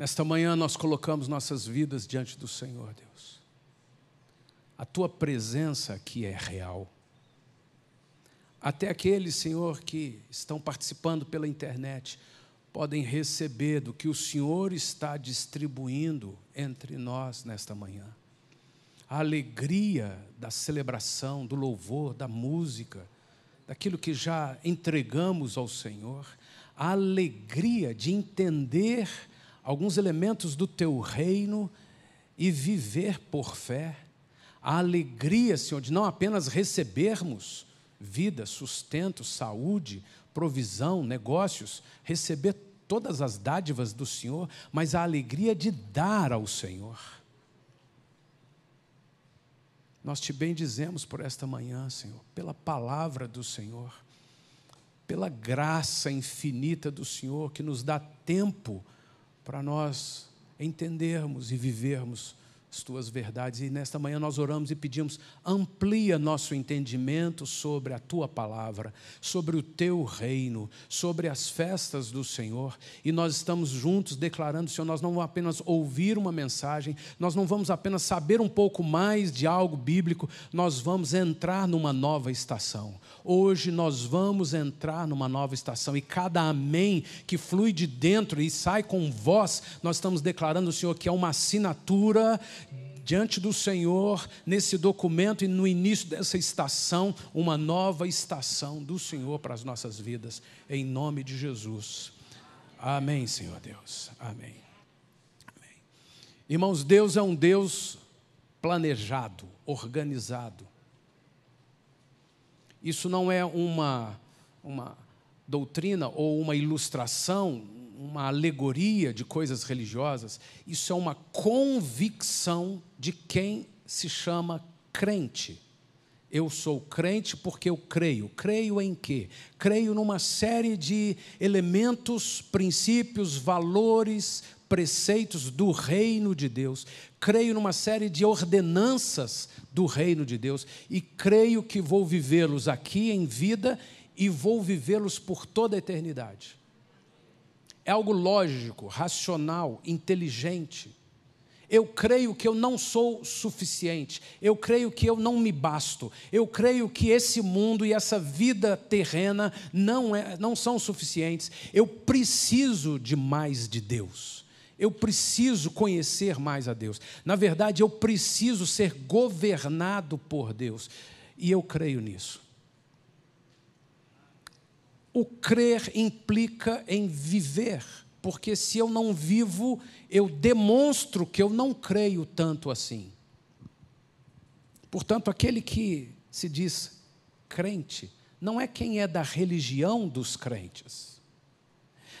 Nesta manhã nós colocamos nossas vidas diante do Senhor, Deus. A tua presença aqui é real. Até aqueles, Senhor, que estão participando pela internet, podem receber do que o Senhor está distribuindo entre nós nesta manhã. A alegria da celebração, do louvor, da música, daquilo que já entregamos ao Senhor, a alegria de entender alguns elementos do teu reino e viver por fé. A alegria, Senhor, de não apenas recebermos vida, sustento, saúde, provisão, negócios, receber todas as dádivas do Senhor, mas a alegria de dar ao Senhor. Nós te bendizemos por esta manhã, Senhor, pela palavra do Senhor, pela graça infinita do Senhor que nos dá tempo para nós entendermos e vivermos as tuas verdades. E nesta manhã nós oramos e pedimos: amplia nosso entendimento sobre a tua palavra, sobre o teu reino, sobre as festas do Senhor. E nós estamos juntos declarando: Senhor, nós não vamos apenas ouvir uma mensagem, nós não vamos apenas saber um pouco mais de algo bíblico, nós vamos entrar numa nova estação. Hoje nós vamos entrar numa nova estação e cada amém que flui de dentro e sai com voz, nós estamos declarando, Senhor, que é uma assinatura diante do Senhor nesse documento e no início dessa estação, uma nova estação do Senhor para as nossas vidas, em nome de Jesus. Amém, Senhor Deus. Amém. Amém. Irmãos, Deus é um Deus planejado, organizado. Isso não é uma, uma doutrina ou uma ilustração, uma alegoria de coisas religiosas, isso é uma convicção de quem se chama crente. Eu sou crente porque eu creio. Creio em quê? Creio numa série de elementos, princípios, valores, preceitos do reino de Deus. Creio numa série de ordenanças do reino de Deus e creio que vou vivê-los aqui em vida e vou vivê-los por toda a eternidade é algo lógico, racional, inteligente. Eu creio que eu não sou suficiente, eu creio que eu não me basto, eu creio que esse mundo e essa vida terrena não, é, não são suficientes, eu preciso de mais de Deus. Eu preciso conhecer mais a Deus. Na verdade, eu preciso ser governado por Deus. E eu creio nisso. O crer implica em viver, porque se eu não vivo, eu demonstro que eu não creio tanto assim. Portanto, aquele que se diz crente, não é quem é da religião dos crentes,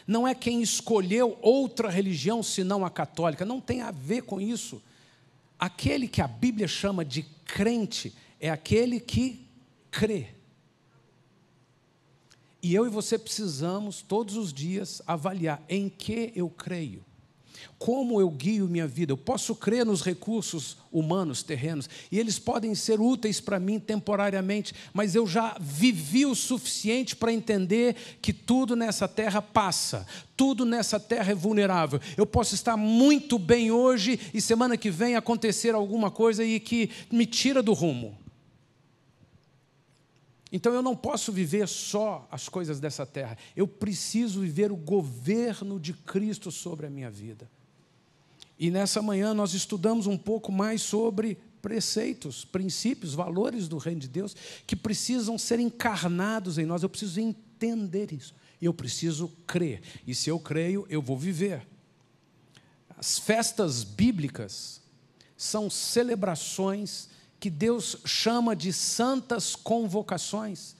não é quem escolheu outra religião senão a católica, não tem a ver com isso. Aquele que a Bíblia chama de crente é aquele que crê. E eu e você precisamos todos os dias avaliar em que eu creio. Como eu guio minha vida? Eu posso crer nos recursos humanos, terrenos, e eles podem ser úteis para mim temporariamente, mas eu já vivi o suficiente para entender que tudo nessa terra passa, tudo nessa terra é vulnerável. Eu posso estar muito bem hoje e semana que vem acontecer alguma coisa e que me tira do rumo. Então eu não posso viver só as coisas dessa terra. Eu preciso viver o governo de Cristo sobre a minha vida. E nessa manhã nós estudamos um pouco mais sobre preceitos, princípios, valores do reino de Deus que precisam ser encarnados em nós. Eu preciso entender isso. Eu preciso crer. E se eu creio, eu vou viver. As festas bíblicas são celebrações que Deus chama de santas convocações,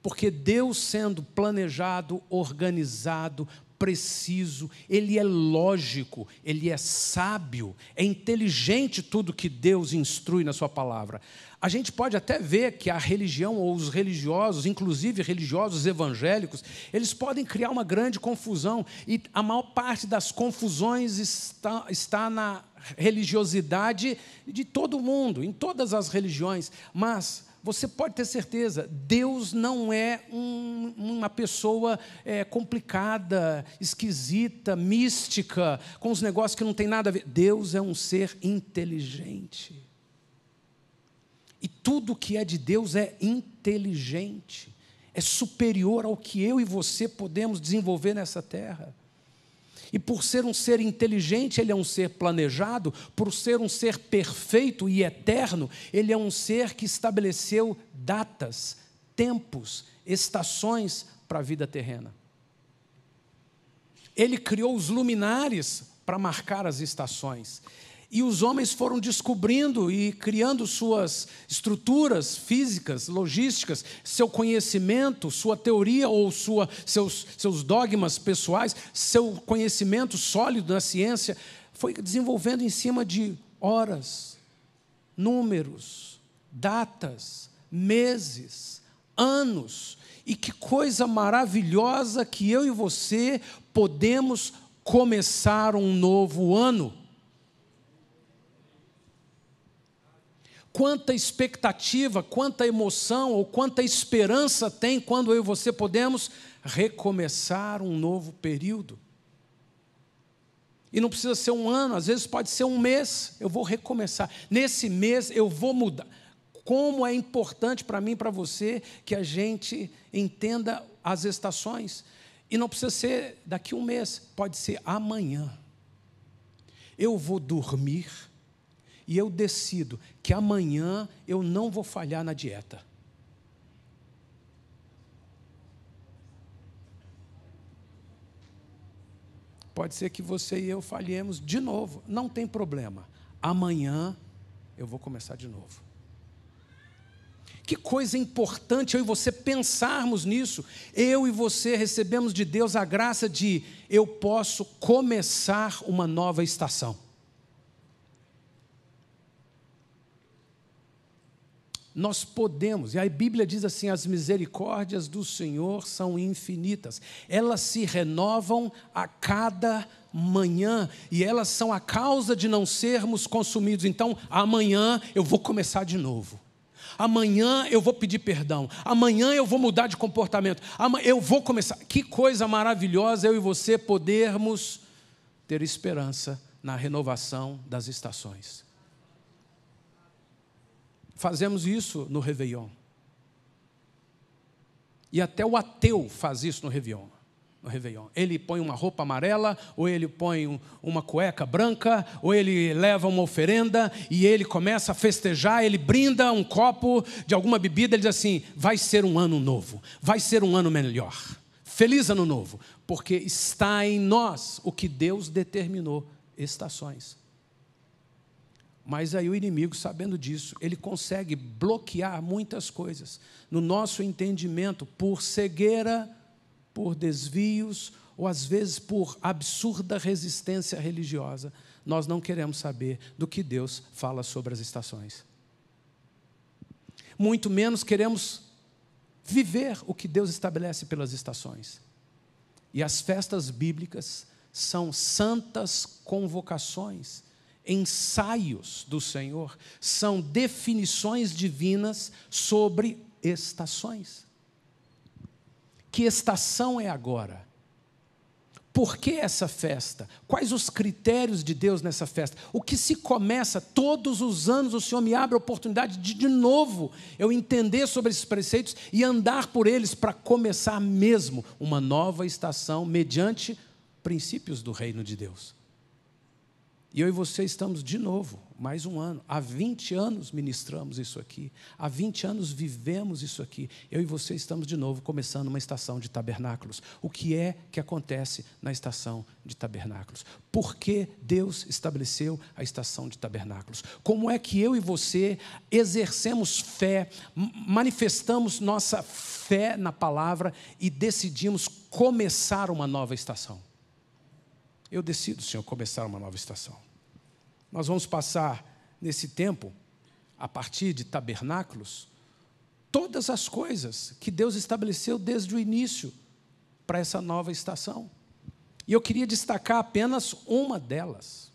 porque Deus sendo planejado, organizado, preciso, ele é lógico, ele é sábio, é inteligente tudo que Deus instrui na sua palavra. A gente pode até ver que a religião ou os religiosos, inclusive religiosos evangélicos, eles podem criar uma grande confusão e a maior parte das confusões está, está na religiosidade de todo mundo, em todas as religiões, mas você pode ter certeza, Deus não é um, uma pessoa é, complicada, esquisita, mística, com os negócios que não tem nada a ver. Deus é um ser inteligente. E tudo que é de Deus é inteligente, é superior ao que eu e você podemos desenvolver nessa terra. E por ser um ser inteligente, ele é um ser planejado, por ser um ser perfeito e eterno, ele é um ser que estabeleceu datas, tempos, estações para a vida terrena. Ele criou os luminares para marcar as estações. E os homens foram descobrindo e criando suas estruturas físicas, logísticas, seu conhecimento, sua teoria ou sua, seus, seus dogmas pessoais, seu conhecimento sólido na ciência, foi desenvolvendo em cima de horas, números, datas, meses, anos. E que coisa maravilhosa que eu e você podemos começar um novo ano quanta expectativa, quanta emoção ou quanta esperança tem quando eu e você podemos recomeçar um novo período. E não precisa ser um ano, às vezes pode ser um mês. Eu vou recomeçar. Nesse mês eu vou mudar. Como é importante para mim e para você que a gente entenda as estações. E não precisa ser daqui a um mês, pode ser amanhã. Eu vou dormir e eu decido que amanhã eu não vou falhar na dieta. Pode ser que você e eu falhemos de novo, não tem problema. Amanhã eu vou começar de novo. Que coisa importante eu e você pensarmos nisso. Eu e você recebemos de Deus a graça de eu posso começar uma nova estação. nós podemos, e a Bíblia diz assim: as misericórdias do Senhor são infinitas, elas se renovam a cada manhã e elas são a causa de não sermos consumidos. Então, amanhã eu vou começar de novo. Amanhã eu vou pedir perdão. Amanhã eu vou mudar de comportamento. Eu vou começar. Que coisa maravilhosa eu e você podermos ter esperança na renovação das estações. Fazemos isso no Réveillon. E até o ateu faz isso no Réveillon. No Réveillon. Ele põe uma roupa amarela, ou ele põe um, uma cueca branca, ou ele leva uma oferenda e ele começa a festejar, ele brinda um copo de alguma bebida, ele diz assim: vai ser um ano novo, vai ser um ano melhor. Feliz ano novo, porque está em nós o que Deus determinou estações. Mas aí o inimigo, sabendo disso, ele consegue bloquear muitas coisas no nosso entendimento por cegueira, por desvios ou às vezes por absurda resistência religiosa. Nós não queremos saber do que Deus fala sobre as estações. Muito menos queremos viver o que Deus estabelece pelas estações. E as festas bíblicas são santas convocações ensaios do Senhor, são definições divinas sobre estações. Que estação é agora? Por que essa festa? Quais os critérios de Deus nessa festa? O que se começa todos os anos, o Senhor me abre a oportunidade de de novo eu entender sobre esses preceitos e andar por eles para começar mesmo uma nova estação mediante princípios do reino de Deus. E eu e você estamos de novo, mais um ano. Há 20 anos ministramos isso aqui, há 20 anos vivemos isso aqui. Eu e você estamos de novo começando uma estação de tabernáculos. O que é que acontece na estação de tabernáculos? Por que Deus estabeleceu a estação de tabernáculos? Como é que eu e você exercemos fé, manifestamos nossa fé na palavra e decidimos começar uma nova estação? Eu decido, Senhor, começar uma nova estação. Nós vamos passar nesse tempo, a partir de tabernáculos, todas as coisas que Deus estabeleceu desde o início para essa nova estação. E eu queria destacar apenas uma delas.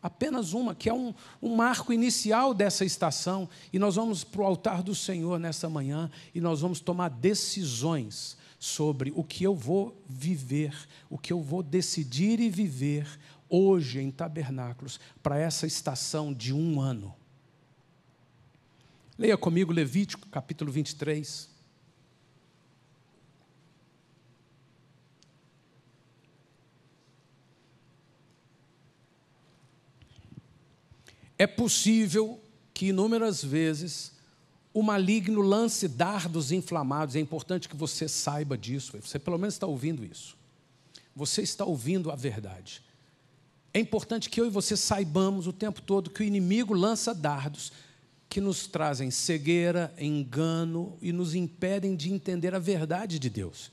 Apenas uma, que é um, um marco inicial dessa estação. E nós vamos para o altar do Senhor nessa manhã e nós vamos tomar decisões sobre o que eu vou viver, o que eu vou decidir e viver hoje em Tabernáculos para essa estação de um ano. Leia comigo Levítico capítulo 23. É possível que inúmeras vezes o maligno lance dardos inflamados. É importante que você saiba disso. Você pelo menos está ouvindo isso. Você está ouvindo a verdade. É importante que eu e você saibamos o tempo todo que o inimigo lança dardos que nos trazem cegueira, engano e nos impedem de entender a verdade de Deus.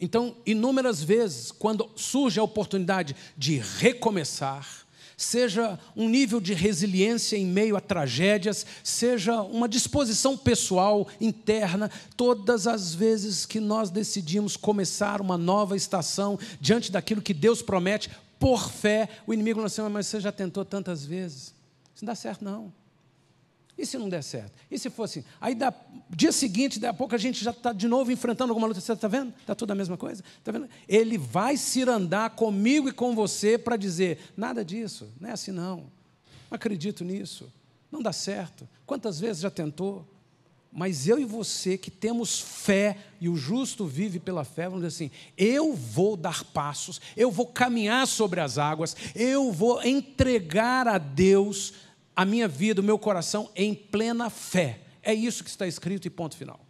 Então, inúmeras vezes, quando surge a oportunidade de recomeçar, seja um nível de resiliência em meio a tragédias, seja uma disposição pessoal, interna, todas as vezes que nós decidimos começar uma nova estação diante daquilo que Deus promete, por fé, o inimigo não assim, mas você já tentou tantas vezes. Isso não dá certo, não. E se não der certo? E se fosse assim? Aí, da, dia seguinte, daqui a pouco, a gente já está de novo enfrentando alguma luta. Você está vendo? Está tudo a mesma coisa? Está vendo? Ele vai se andar comigo e com você para dizer: nada disso, não é assim não. Não acredito nisso. Não dá certo. Quantas vezes já tentou? Mas eu e você que temos fé, e o justo vive pela fé, vamos dizer assim: eu vou dar passos, eu vou caminhar sobre as águas, eu vou entregar a Deus a minha vida, o meu coração em plena fé. É isso que está escrito e ponto final.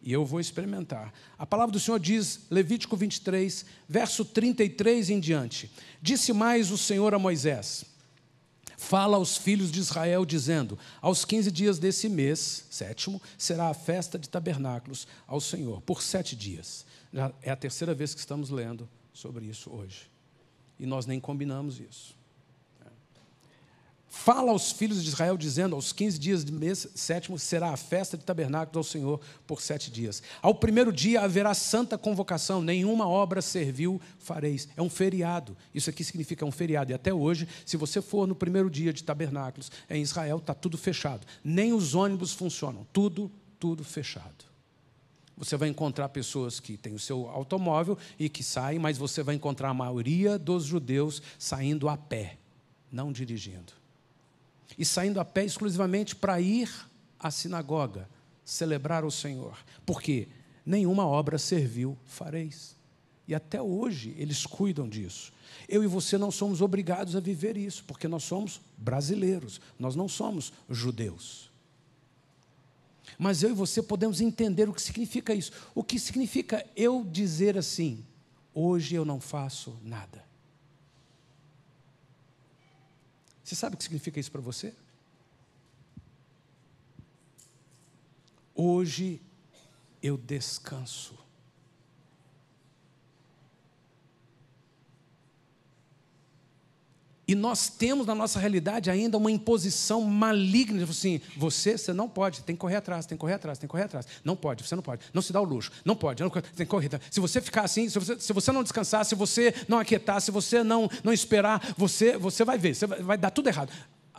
E eu vou experimentar. A palavra do Senhor diz, Levítico 23, verso 33 em diante: Disse mais o Senhor a Moisés: Fala aos filhos de Israel, dizendo: Aos 15 dias desse mês, sétimo, será a festa de tabernáculos ao Senhor, por sete dias. Já é a terceira vez que estamos lendo sobre isso hoje. E nós nem combinamos isso. Fala aos filhos de Israel, dizendo: aos 15 dias do mês sétimo será a festa de tabernáculos ao Senhor por sete dias. Ao primeiro dia haverá santa convocação, nenhuma obra servil fareis. É um feriado. Isso aqui significa um feriado. E até hoje, se você for no primeiro dia de tabernáculos em Israel, está tudo fechado. Nem os ônibus funcionam. Tudo, tudo fechado você vai encontrar pessoas que têm o seu automóvel e que saem, mas você vai encontrar a maioria dos judeus saindo a pé, não dirigindo e saindo a pé exclusivamente para ir à sinagoga celebrar o Senhor. Porque nenhuma obra serviu fareis. E até hoje eles cuidam disso. Eu e você não somos obrigados a viver isso, porque nós somos brasileiros, nós não somos judeus. Mas eu e você podemos entender o que significa isso. O que significa eu dizer assim: hoje eu não faço nada. Você sabe o que significa isso para você? Hoje eu descanso. E nós temos na nossa realidade ainda uma imposição maligna, tipo assim, você, você não pode, tem que correr atrás, tem que correr atrás, tem que correr atrás. Não pode, você não pode, não se dá o luxo, não pode, não, tem que correr. Se você ficar assim, se você, se você não descansar, se você não aquietar, se você não, não esperar, você, você vai ver, você vai, vai dar tudo errado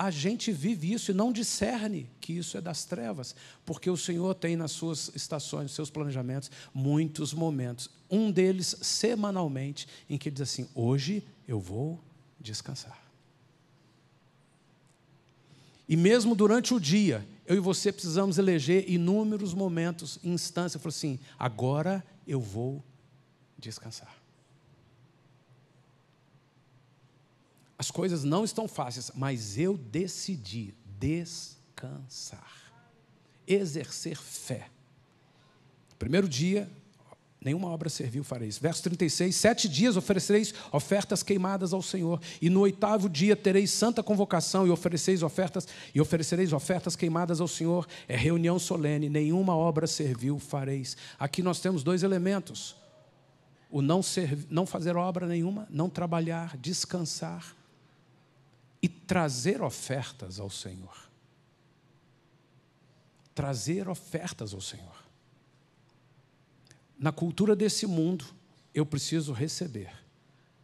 a gente vive isso e não discerne que isso é das trevas, porque o Senhor tem nas suas estações, nos seus planejamentos, muitos momentos, um deles semanalmente, em que ele diz assim: hoje eu vou descansar. E mesmo durante o dia, eu e você precisamos eleger inúmeros momentos, instâncias, falou assim: agora eu vou descansar. As coisas não estão fáceis, mas eu decidi descansar, exercer fé. Primeiro dia, Nenhuma obra serviu fareis. Verso 36: Sete dias ofereceis ofertas queimadas ao Senhor, e no oitavo dia tereis santa convocação e ofereceis ofertas e oferecereis ofertas queimadas ao Senhor. É reunião solene. Nenhuma obra serviu fareis. Aqui nós temos dois elementos: o não, não fazer obra nenhuma, não trabalhar, descansar e trazer ofertas ao Senhor. Trazer ofertas ao Senhor. Na cultura desse mundo, eu preciso receber.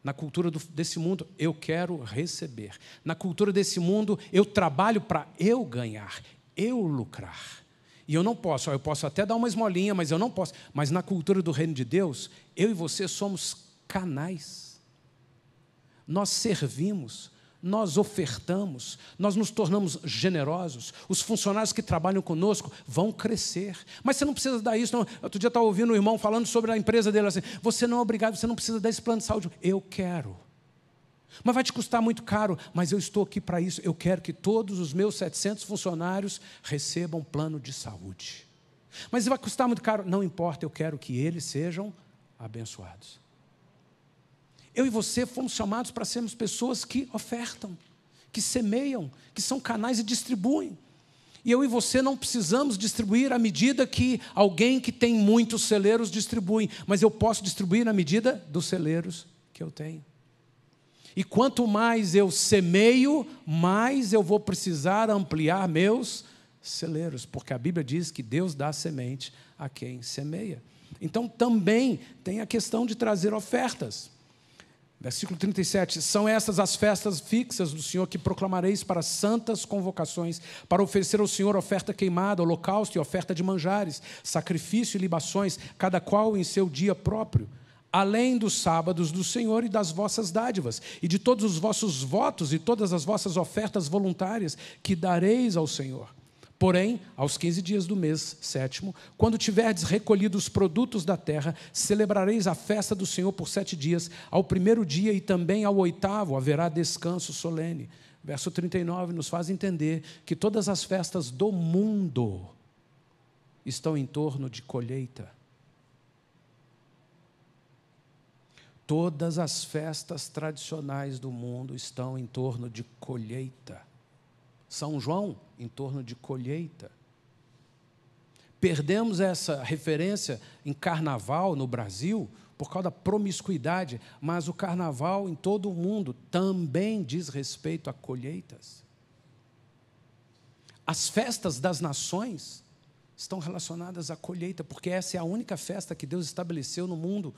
Na cultura do, desse mundo, eu quero receber. Na cultura desse mundo, eu trabalho para eu ganhar, eu lucrar. E eu não posso, eu posso até dar uma esmolinha, mas eu não posso. Mas na cultura do reino de Deus, eu e você somos canais. Nós servimos, nós ofertamos, nós nos tornamos generosos, os funcionários que trabalham conosco vão crescer. Mas você não precisa dar isso. Não. Outro dia estava ouvindo o um irmão falando sobre a empresa dele assim: você não é obrigado, você não precisa dar esse plano de saúde. Eu quero. Mas vai te custar muito caro, mas eu estou aqui para isso. Eu quero que todos os meus 700 funcionários recebam plano de saúde. Mas vai custar muito caro? Não importa, eu quero que eles sejam abençoados. Eu e você fomos chamados para sermos pessoas que ofertam, que semeiam, que são canais e distribuem. E eu e você não precisamos distribuir à medida que alguém que tem muitos celeiros distribui, mas eu posso distribuir na medida dos celeiros que eu tenho. E quanto mais eu semeio, mais eu vou precisar ampliar meus celeiros, porque a Bíblia diz que Deus dá semente a quem semeia. Então também tem a questão de trazer ofertas. Versículo 37: São estas as festas fixas do Senhor que proclamareis para santas convocações, para oferecer ao Senhor oferta queimada, holocausto e oferta de manjares, sacrifício e libações, cada qual em seu dia próprio, além dos sábados do Senhor e das vossas dádivas, e de todos os vossos votos e todas as vossas ofertas voluntárias que dareis ao Senhor. Porém, aos quinze dias do mês sétimo, quando tiverdes recolhido os produtos da terra, celebrareis a festa do Senhor por sete dias. Ao primeiro dia e também ao oitavo haverá descanso solene. Verso 39 nos faz entender que todas as festas do mundo estão em torno de colheita. Todas as festas tradicionais do mundo estão em torno de colheita. São João em torno de colheita. Perdemos essa referência em carnaval no Brasil por causa da promiscuidade, mas o carnaval em todo o mundo também diz respeito a colheitas. As festas das nações estão relacionadas à colheita, porque essa é a única festa que Deus estabeleceu no mundo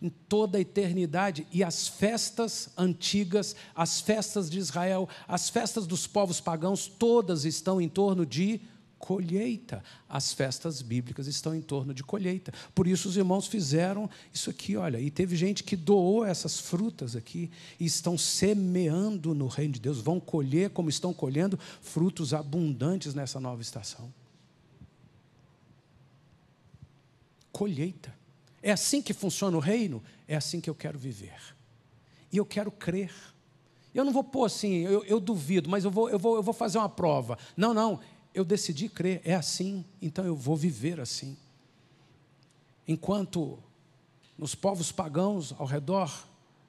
em toda a eternidade. E as festas antigas, as festas de Israel, as festas dos povos pagãos, todas estão em torno de colheita. As festas bíblicas estão em torno de colheita. Por isso os irmãos fizeram isso aqui, olha, e teve gente que doou essas frutas aqui e estão semeando no reino de Deus, vão colher como estão colhendo frutos abundantes nessa nova estação. colheita. É assim que funciona o reino? É assim que eu quero viver. E eu quero crer. Eu não vou pôr assim, eu, eu duvido, mas eu vou, eu, vou, eu vou fazer uma prova. Não, não, eu decidi crer, é assim, então eu vou viver assim. Enquanto nos povos pagãos ao redor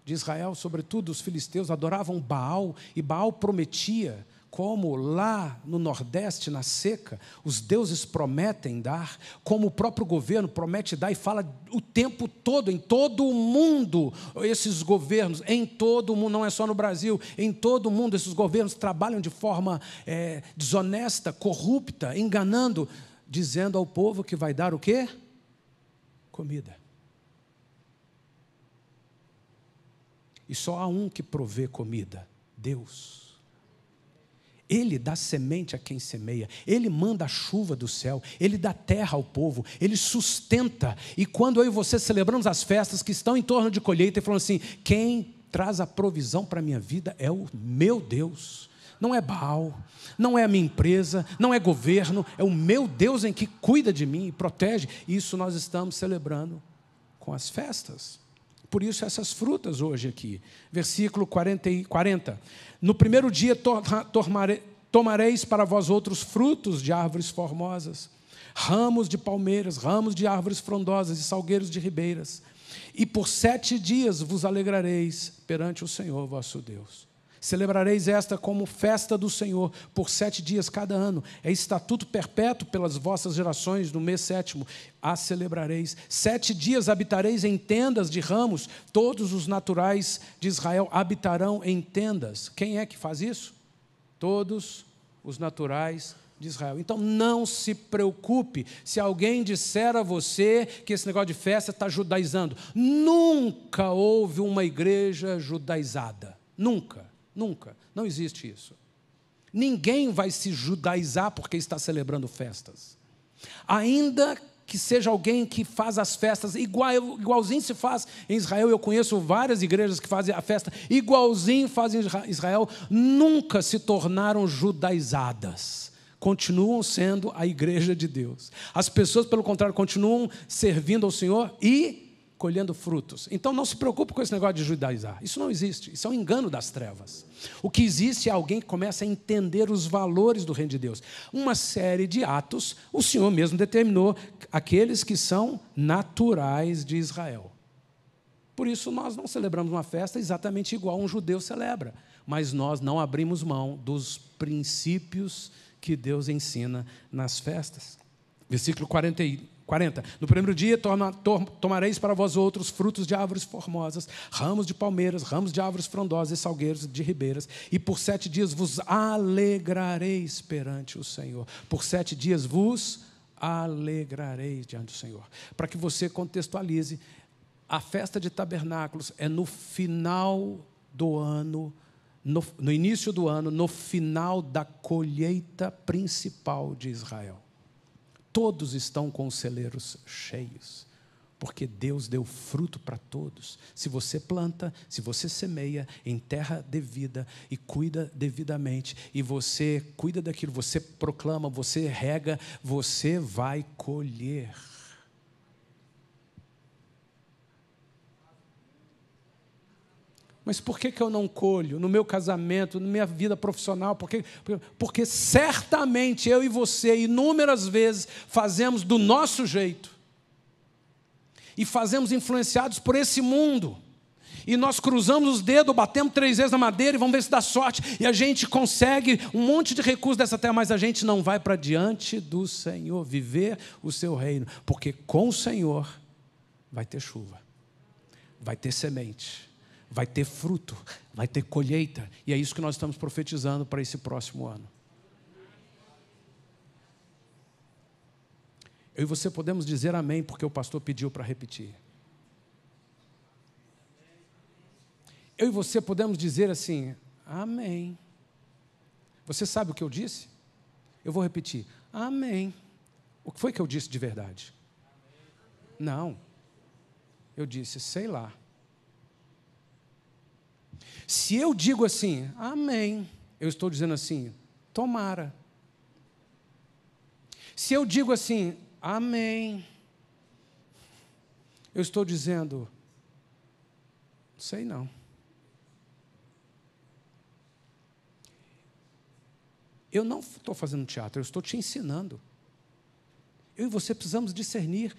de Israel, sobretudo os filisteus, adoravam Baal, e Baal prometia como lá no Nordeste, na seca, os deuses prometem dar, como o próprio governo promete dar e fala o tempo todo, em todo o mundo, esses governos, em todo o mundo, não é só no Brasil, em todo o mundo, esses governos trabalham de forma é, desonesta, corrupta, enganando, dizendo ao povo que vai dar o quê? Comida. E só há um que provê comida: Deus. Ele dá semente a quem semeia, ele manda a chuva do céu, ele dá terra ao povo, ele sustenta. E quando eu e você celebramos as festas que estão em torno de colheita e falamos assim: quem traz a provisão para a minha vida é o meu Deus não é Baal, não é a minha empresa, não é governo, é o meu Deus em que cuida de mim e protege. Isso nós estamos celebrando com as festas. Por isso essas frutas hoje aqui. Versículo 40. 40. No primeiro dia tomareis para vós outros frutos de árvores formosas, ramos de palmeiras, ramos de árvores frondosas e salgueiros de ribeiras. E por sete dias vos alegrareis perante o Senhor vosso Deus. Celebrareis esta como festa do Senhor por sete dias cada ano. É estatuto perpétuo pelas vossas gerações no mês sétimo. A celebrareis. Sete dias habitareis em tendas de ramos. Todos os naturais de Israel habitarão em tendas. Quem é que faz isso? Todos os naturais de Israel. Então não se preocupe se alguém disser a você que esse negócio de festa está judaizando. Nunca houve uma igreja judaizada. Nunca. Nunca. Não existe isso. Ninguém vai se judaizar porque está celebrando festas. Ainda que seja alguém que faz as festas igual, igualzinho se faz em Israel. Eu conheço várias igrejas que fazem a festa igualzinho fazem em Israel. Nunca se tornaram judaizadas. Continuam sendo a igreja de Deus. As pessoas, pelo contrário, continuam servindo ao Senhor e colhendo frutos. Então não se preocupe com esse negócio de judaizar. Isso não existe. Isso é um engano das trevas. O que existe é alguém que começa a entender os valores do reino de Deus. Uma série de atos, o Senhor mesmo determinou aqueles que são naturais de Israel. Por isso nós não celebramos uma festa exatamente igual um judeu celebra, mas nós não abrimos mão dos princípios que Deus ensina nas festas. Versículo 41 40. No primeiro dia toma, to, tomareis para vós outros frutos de árvores formosas, ramos de palmeiras, ramos de árvores frondosas e salgueiros de ribeiras. E por sete dias vos alegrareis perante o Senhor. Por sete dias vos alegrareis diante do Senhor. Para que você contextualize, a festa de tabernáculos é no final do ano, no, no início do ano, no final da colheita principal de Israel todos estão com os celeiros cheios, porque Deus deu fruto para todos. Se você planta, se você semeia em terra devida e cuida devidamente, e você cuida daquilo, você proclama, você rega, você vai colher. Mas por que, que eu não colho no meu casamento, na minha vida profissional? Porque, porque certamente eu e você, inúmeras vezes, fazemos do nosso jeito. E fazemos influenciados por esse mundo. E nós cruzamos os dedos, batemos três vezes na madeira e vamos ver se dá sorte. E a gente consegue um monte de recursos dessa terra, mas a gente não vai para diante do Senhor viver o seu reino. Porque com o Senhor vai ter chuva, vai ter semente vai ter fruto, vai ter colheita, e é isso que nós estamos profetizando para esse próximo ano. Eu e você podemos dizer amém, porque o pastor pediu para repetir. Eu e você podemos dizer assim: Amém. Você sabe o que eu disse? Eu vou repetir: Amém. O que foi que eu disse de verdade? Não. Eu disse: Sei lá. Se eu digo assim, amém, eu estou dizendo assim, tomara. Se eu digo assim, amém, eu estou dizendo, sei não. Eu não estou fazendo teatro, eu estou te ensinando. Eu e você precisamos discernir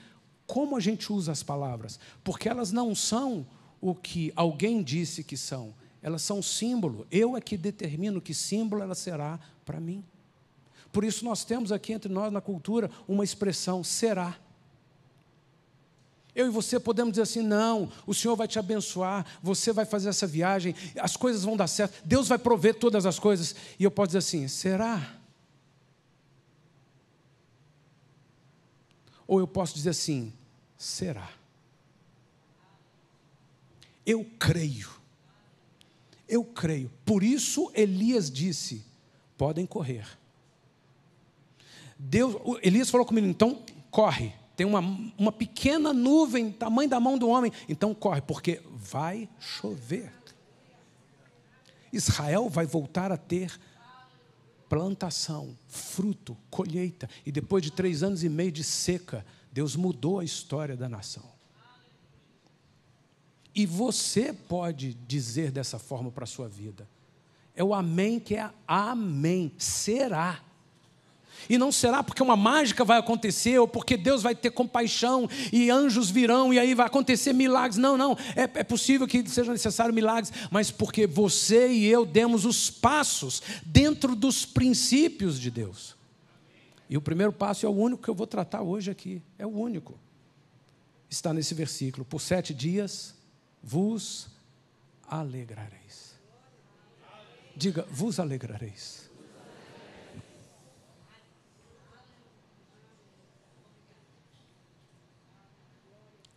como a gente usa as palavras, porque elas não são o que alguém disse que são, elas são símbolo. Eu é que determino que símbolo ela será para mim. Por isso nós temos aqui entre nós na cultura uma expressão será. Eu e você podemos dizer assim: não, o Senhor vai te abençoar, você vai fazer essa viagem, as coisas vão dar certo, Deus vai prover todas as coisas. E eu posso dizer assim: será? Ou eu posso dizer assim: será? Eu creio eu creio. Por isso Elias disse: podem correr. Deus, Elias falou comigo, então corre. Tem uma, uma pequena nuvem, tamanho da mão do homem, então corre, porque vai chover. Israel vai voltar a ter plantação, fruto, colheita. E depois de três anos e meio de seca, Deus mudou a história da nação. E você pode dizer dessa forma para a sua vida. É o amém que é amém. Será. E não será porque uma mágica vai acontecer, ou porque Deus vai ter compaixão e anjos virão e aí vai acontecer milagres. Não, não. É, é possível que seja necessário milagres, mas porque você e eu demos os passos dentro dos princípios de Deus. E o primeiro passo é o único que eu vou tratar hoje aqui. É o único. Está nesse versículo. Por sete dias vos alegrareis. Diga, vos alegrareis.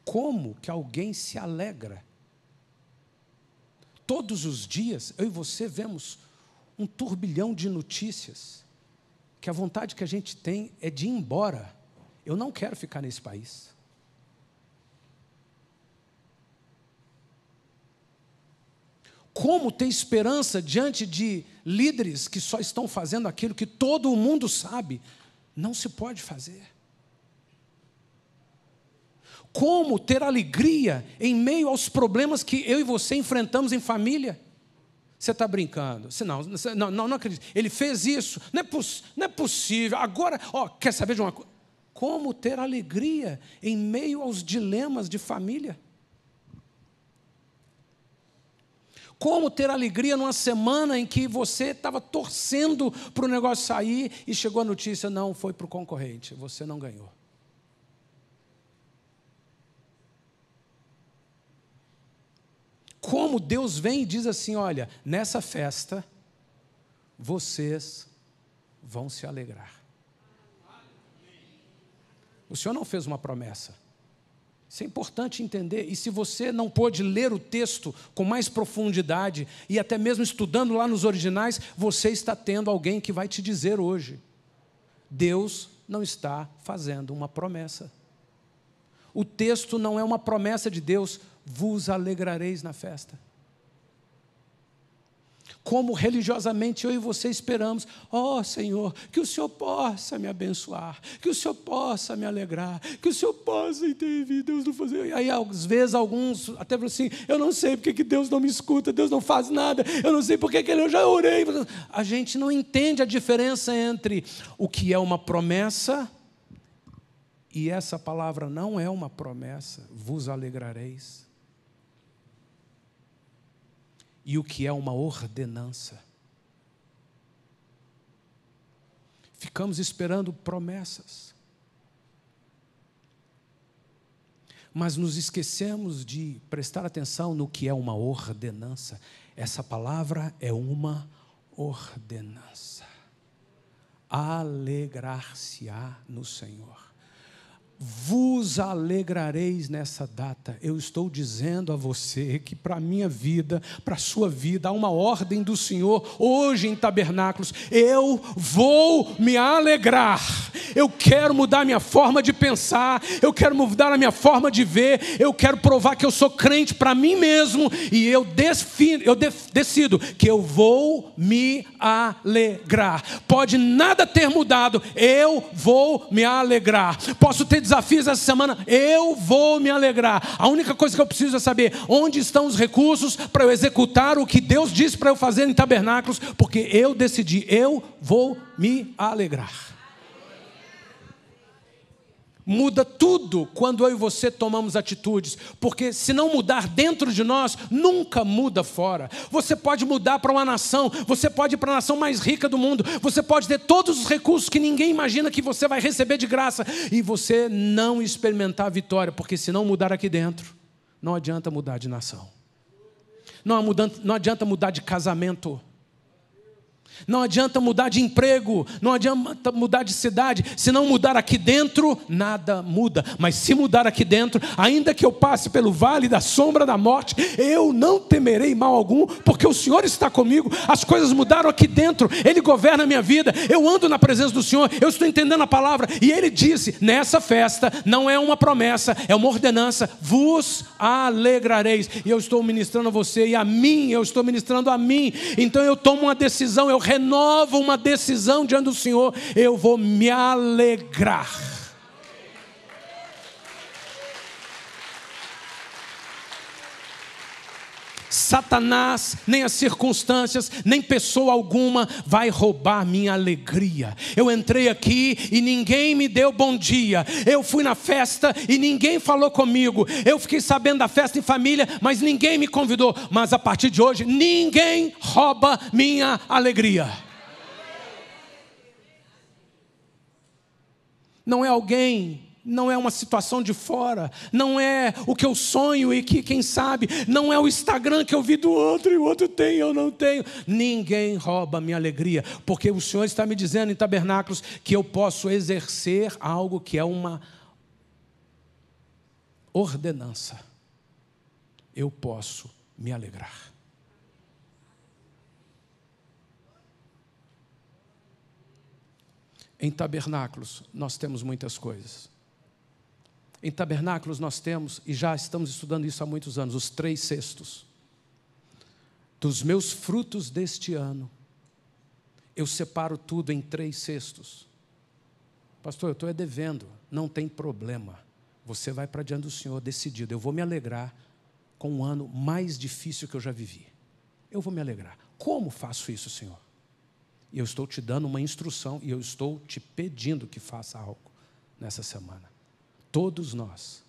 Como que alguém se alegra? Todos os dias, eu e você vemos um turbilhão de notícias, que a vontade que a gente tem é de ir embora. Eu não quero ficar nesse país. Como ter esperança diante de líderes que só estão fazendo aquilo que todo mundo sabe não se pode fazer? Como ter alegria em meio aos problemas que eu e você enfrentamos em família? Você está brincando. Não, não, não, não acredito. Ele fez isso. Não é, poss, não é possível. Agora, ó, quer saber de uma coisa? Como ter alegria em meio aos dilemas de família? Como ter alegria numa semana em que você estava torcendo para o negócio sair e chegou a notícia, não, foi para o concorrente, você não ganhou. Como Deus vem e diz assim: olha, nessa festa, vocês vão se alegrar. O Senhor não fez uma promessa. Isso é importante entender. E se você não pôde ler o texto com mais profundidade, e até mesmo estudando lá nos originais, você está tendo alguém que vai te dizer hoje: Deus não está fazendo uma promessa. O texto não é uma promessa de Deus, vos alegrareis na festa como religiosamente eu e você esperamos. Ó oh, Senhor, que o Senhor possa me abençoar, que o Senhor possa me alegrar, que o Senhor possa intervir, Deus não fazer. aí, às vezes, alguns até falam assim: eu não sei porque que Deus não me escuta, Deus não faz nada, eu não sei porque que eu já orei. A gente não entende a diferença entre o que é uma promessa. E essa palavra não é uma promessa, vos alegrareis e o que é uma ordenança. Ficamos esperando promessas, mas nos esquecemos de prestar atenção no que é uma ordenança. Essa palavra é uma ordenança. Alegrar-se-á no Senhor vos alegrareis nessa data. Eu estou dizendo a você que para a minha vida, para a sua vida, há uma ordem do Senhor hoje em tabernáculos. Eu vou me alegrar. Eu quero mudar minha forma de pensar, eu quero mudar a minha forma de ver, eu quero provar que eu sou crente para mim mesmo e eu, defino, eu def, decido que eu vou me alegrar. Pode nada ter mudado, eu vou me alegrar. Posso ter desafios essa semana, eu vou me alegrar. A única coisa que eu preciso é saber onde estão os recursos para eu executar o que Deus disse para eu fazer em tabernáculos, porque eu decidi, eu vou me alegrar. Muda tudo quando eu e você tomamos atitudes, porque se não mudar dentro de nós, nunca muda fora. Você pode mudar para uma nação, você pode ir para a nação mais rica do mundo, você pode ter todos os recursos que ninguém imagina que você vai receber de graça e você não experimentar a vitória, porque se não mudar aqui dentro, não adianta mudar de nação, não adianta mudar de casamento, não adianta mudar de emprego, não adianta mudar de cidade, se não mudar aqui dentro, nada muda. Mas se mudar aqui dentro, ainda que eu passe pelo vale da sombra da morte, eu não temerei mal algum, porque o Senhor está comigo. As coisas mudaram aqui dentro, Ele governa a minha vida. Eu ando na presença do Senhor, eu estou entendendo a palavra. E Ele disse: nessa festa não é uma promessa, é uma ordenança. Vos alegrareis. E eu estou ministrando a você e a mim, eu estou ministrando a mim. Então eu tomo uma decisão, eu renova uma decisão diante do Senhor, eu vou me alegrar. Satanás, nem as circunstâncias, nem pessoa alguma vai roubar minha alegria. Eu entrei aqui e ninguém me deu bom dia. Eu fui na festa e ninguém falou comigo. Eu fiquei sabendo da festa em família, mas ninguém me convidou. Mas a partir de hoje, ninguém rouba minha alegria. Não é alguém não é uma situação de fora, não é o que eu sonho e que, quem sabe, não é o Instagram que eu vi do outro e o outro tem, eu não tenho. Ninguém rouba minha alegria, porque o Senhor está me dizendo em tabernáculos que eu posso exercer algo que é uma ordenança. Eu posso me alegrar. Em tabernáculos, nós temos muitas coisas. Em tabernáculos nós temos, e já estamos estudando isso há muitos anos, os três sextos. Dos meus frutos deste ano, eu separo tudo em três cestos. Pastor, eu estou é devendo, não tem problema. Você vai para diante do Senhor decidido. Eu vou me alegrar com o um ano mais difícil que eu já vivi. Eu vou me alegrar. Como faço isso, Senhor? E eu estou te dando uma instrução e eu estou te pedindo que faça algo nessa semana todos nós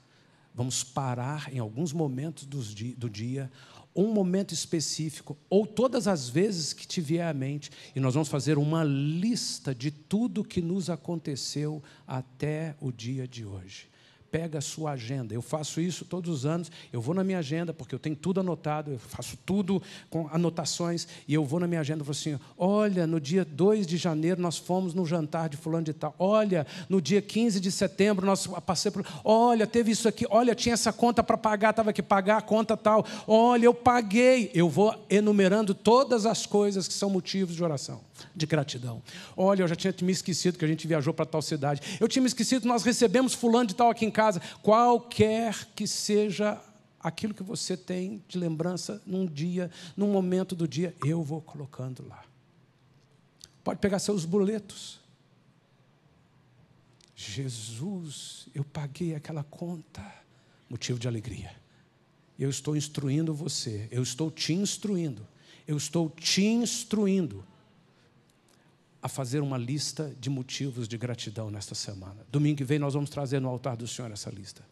vamos parar em alguns momentos do dia, um momento específico, ou todas as vezes que te vier à mente, e nós vamos fazer uma lista de tudo que nos aconteceu até o dia de hoje pega a sua agenda. Eu faço isso todos os anos. Eu vou na minha agenda, porque eu tenho tudo anotado, eu faço tudo com anotações, e eu vou na minha agenda e falo assim: olha, no dia 2 de janeiro nós fomos no jantar de fulano de tal. Olha, no dia 15 de setembro nós passei por. Olha, teve isso aqui. Olha, tinha essa conta para pagar, estava que pagar a conta tal. Olha, eu paguei. Eu vou enumerando todas as coisas que são motivos de oração de gratidão. Olha, eu já tinha me esquecido que a gente viajou para tal cidade. Eu tinha me esquecido que nós recebemos fulano de tal aqui em casa. Qualquer que seja aquilo que você tem de lembrança num dia, num momento do dia, eu vou colocando lá. Pode pegar seus boletos. Jesus, eu paguei aquela conta. Motivo de alegria. Eu estou instruindo você, eu estou te instruindo, eu estou te instruindo a fazer uma lista de motivos de gratidão nesta semana. Domingo que vem nós vamos trazer no altar do Senhor essa lista.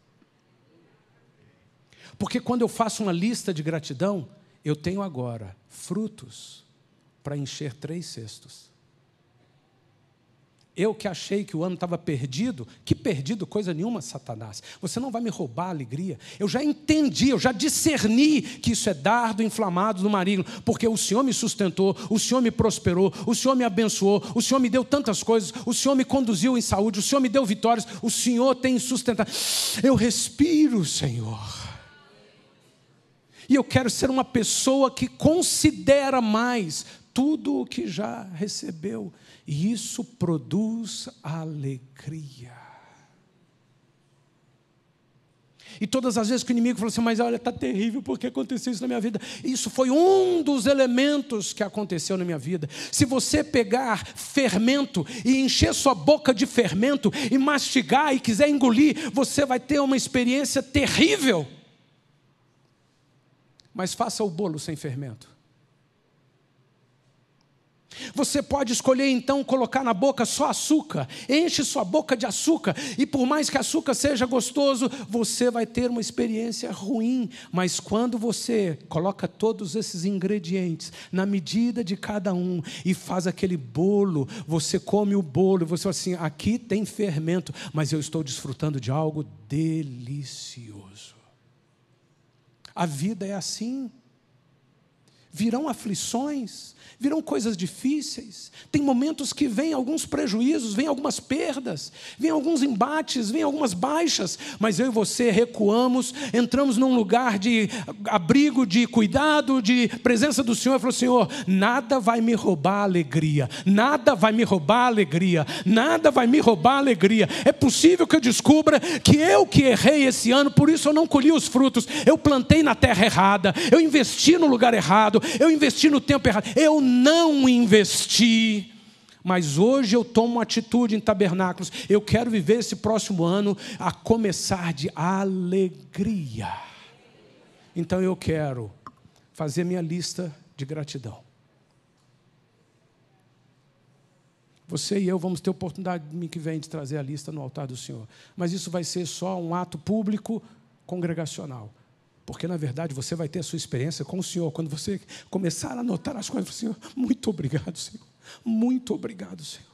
Porque quando eu faço uma lista de gratidão, eu tenho agora frutos para encher três cestos. Eu que achei que o ano estava perdido, que perdido coisa nenhuma, Satanás. Você não vai me roubar a alegria. Eu já entendi, eu já discerni que isso é dardo inflamado do marido, porque o Senhor me sustentou, o Senhor me prosperou, o Senhor me abençoou, o Senhor me deu tantas coisas, o Senhor me conduziu em saúde, o Senhor me deu vitórias, o Senhor tem sustentado. Eu respiro, Senhor. E eu quero ser uma pessoa que considera mais tudo o que já recebeu, e isso produz alegria. E todas as vezes que o inimigo falou assim, mas olha, está terrível, porque aconteceu isso na minha vida? Isso foi um dos elementos que aconteceu na minha vida. Se você pegar fermento e encher sua boca de fermento e mastigar e quiser engolir, você vai ter uma experiência terrível. Mas faça o bolo sem fermento. Você pode escolher então colocar na boca só açúcar, enche sua boca de açúcar, e por mais que açúcar seja gostoso, você vai ter uma experiência ruim. Mas quando você coloca todos esses ingredientes na medida de cada um e faz aquele bolo, você come o bolo, e você fala assim: aqui tem fermento, mas eu estou desfrutando de algo delicioso. A vida é assim. Virão aflições, virão coisas difíceis. Tem momentos que vêm alguns prejuízos, vêm algumas perdas, vêm alguns embates, vêm algumas baixas, mas eu e você recuamos, entramos num lugar de abrigo, de cuidado, de presença do Senhor. Falou: Senhor, nada vai me roubar a alegria, nada vai me roubar a alegria, nada vai me roubar a alegria. É possível que eu descubra que eu que errei esse ano, por isso eu não colhi os frutos. Eu plantei na terra errada, eu investi no lugar errado, eu investi no tempo errado. Eu eu não investi, mas hoje eu tomo uma atitude em tabernáculos. Eu quero viver esse próximo ano a começar de alegria. Então eu quero fazer minha lista de gratidão. Você e eu vamos ter oportunidade no que vem de trazer a lista no altar do Senhor. Mas isso vai ser só um ato público congregacional. Porque, na verdade, você vai ter a sua experiência com o Senhor. Quando você começar a anotar as coisas, Senhor, muito obrigado, Senhor. Muito obrigado, Senhor.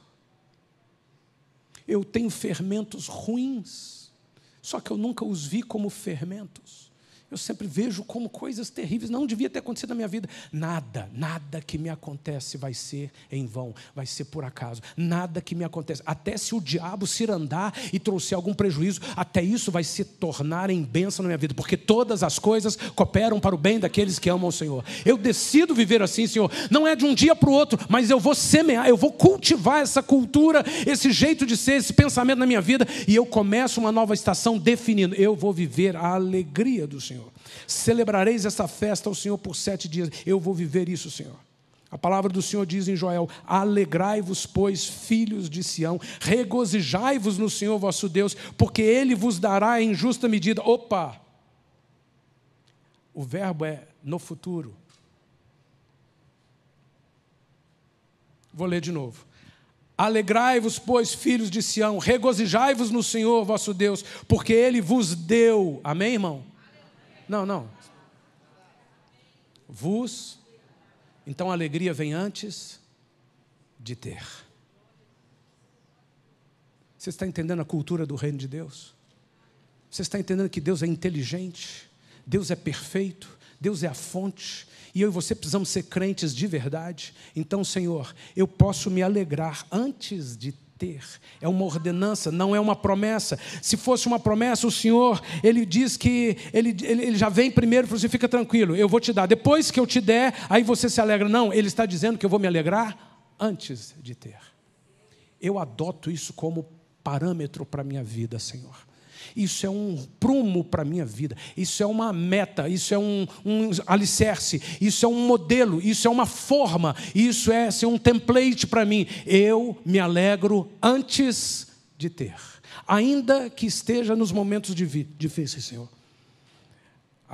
Eu tenho fermentos ruins, só que eu nunca os vi como fermentos eu sempre vejo como coisas terríveis não devia ter acontecido na minha vida. Nada, nada que me acontece vai ser em vão, vai ser por acaso. Nada que me acontece, até se o diabo se irandar e trouxer algum prejuízo, até isso vai se tornar em bênção na minha vida, porque todas as coisas cooperam para o bem daqueles que amam o Senhor. Eu decido viver assim, Senhor. Não é de um dia para o outro, mas eu vou semear, eu vou cultivar essa cultura, esse jeito de ser, esse pensamento na minha vida, e eu começo uma nova estação definindo. Eu vou viver a alegria do Senhor. Senhor. Celebrareis essa festa ao Senhor por sete dias. Eu vou viver isso, Senhor. A palavra do Senhor diz em Joel: Alegrai-vos, pois, filhos de Sião, regozijai-vos no Senhor vosso Deus, porque ele vos dará em justa medida. Opa! O verbo é no futuro. Vou ler de novo. Alegrai-vos, pois, filhos de Sião, regozijai-vos no Senhor vosso Deus, porque ele vos deu. Amém, irmão? Não, não. Vos. Então a alegria vem antes de ter. Você está entendendo a cultura do reino de Deus? Você está entendendo que Deus é inteligente, Deus é perfeito, Deus é a fonte, e eu e você precisamos ser crentes de verdade. Então, Senhor, eu posso me alegrar antes de ter. É uma ordenança, não é uma promessa. Se fosse uma promessa, o Senhor, ele diz que ele, ele, ele já vem primeiro e você assim, fica tranquilo, eu vou te dar. Depois que eu te der, aí você se alegra. Não, ele está dizendo que eu vou me alegrar antes de ter. Eu adoto isso como parâmetro para a minha vida, Senhor. Isso é um prumo para a minha vida, isso é uma meta, isso é um, um alicerce, isso é um modelo, isso é uma forma, isso é assim, um template para mim. Eu me alegro antes de ter, ainda que esteja nos momentos difíceis, Senhor.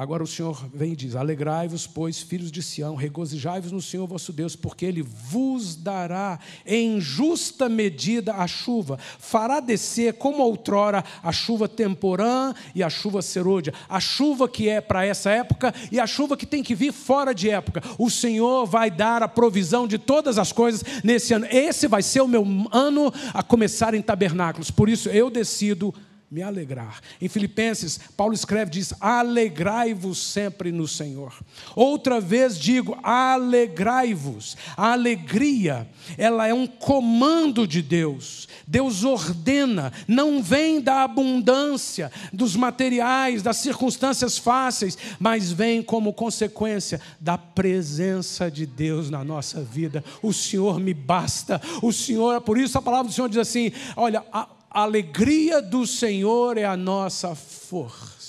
Agora o Senhor vem e diz: Alegrai-vos, pois, filhos de Sião, regozijai-vos no Senhor vosso Deus, porque Ele vos dará em justa medida a chuva, fará descer, como outrora, a chuva temporã e a chuva serôdia, a chuva que é para essa época e a chuva que tem que vir fora de época. O Senhor vai dar a provisão de todas as coisas nesse ano. Esse vai ser o meu ano a começar em tabernáculos. Por isso eu decido me alegrar. Em Filipenses, Paulo escreve, diz: Alegrai-vos sempre no Senhor. Outra vez digo: alegrai-vos. A alegria, ela é um comando de Deus. Deus ordena, não vem da abundância, dos materiais, das circunstâncias fáceis, mas vem como consequência da presença de Deus na nossa vida. O Senhor me basta. O Senhor, por isso a palavra do Senhor diz assim: Olha, a alegria do Senhor é a nossa força.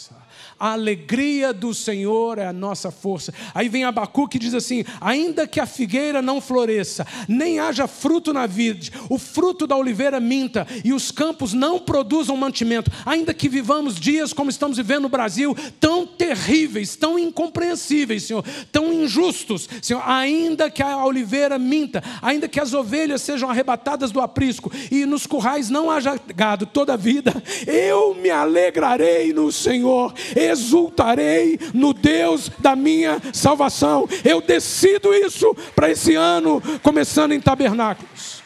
A alegria do Senhor é a nossa força. Aí vem Abacuque e diz assim: ainda que a figueira não floresça, nem haja fruto na vide, o fruto da oliveira minta e os campos não produzam mantimento, ainda que vivamos dias como estamos vivendo no Brasil, tão terríveis, tão incompreensíveis, Senhor, tão injustos, Senhor, ainda que a oliveira minta, ainda que as ovelhas sejam arrebatadas do aprisco e nos currais não haja gado toda a vida, eu me alegrarei no Senhor. Eu exultarei no Deus da minha salvação. Eu decido isso para esse ano, começando em tabernáculos.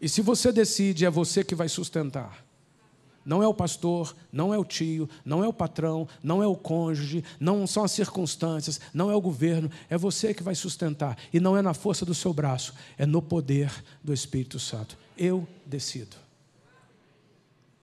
E se você decide, é você que vai sustentar. Não é o pastor, não é o tio, não é o patrão, não é o cônjuge, não são as circunstâncias, não é o governo, é você que vai sustentar. E não é na força do seu braço, é no poder do Espírito Santo. Eu decido.